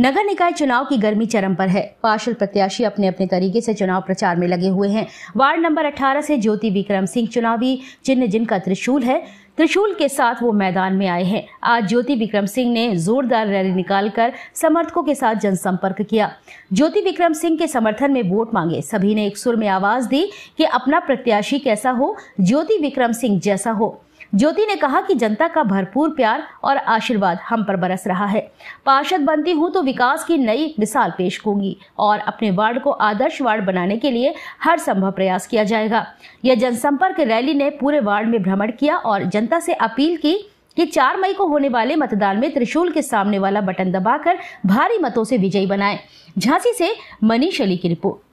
नगर निकाय चुनाव की गर्मी चरम पर है पार्षद प्रत्याशी अपने अपने तरीके से चुनाव प्रचार में लगे हुए हैं वार्ड नंबर 18 से ज्योति विक्रम सिंह चुनावी चिन्ह जिनका त्रिशूल है त्रिशूल के साथ वो मैदान में आए हैं आज ज्योति विक्रम सिंह ने जोरदार रैली निकालकर समर्थकों के साथ जनसंपर्क किया ज्योति विक्रम सिंह के समर्थन में वोट मांगे सभी ने एक सुर में आवाज दी कि अपना प्रत्याशी कैसा हो ज्योति विक्रम सिंह जैसा हो ज्योति ने कहा कि जनता का भरपूर प्यार और आशीर्वाद हम पर बरस रहा है पार्षद बनती हूँ तो विकास की नई मिसाल पेश होगी और अपने वार्ड को आदर्श वार्ड बनाने के लिए हर संभव प्रयास किया जाएगा यह जनसंपर्क रैली ने पूरे वार्ड में भ्रमण किया और जनता से अपील की कि चार मई को होने वाले मतदान में त्रिशूल के सामने वाला बटन दबाकर भारी मतों से विजयी बनाए झांसी से मनीष अली की रिपोर्ट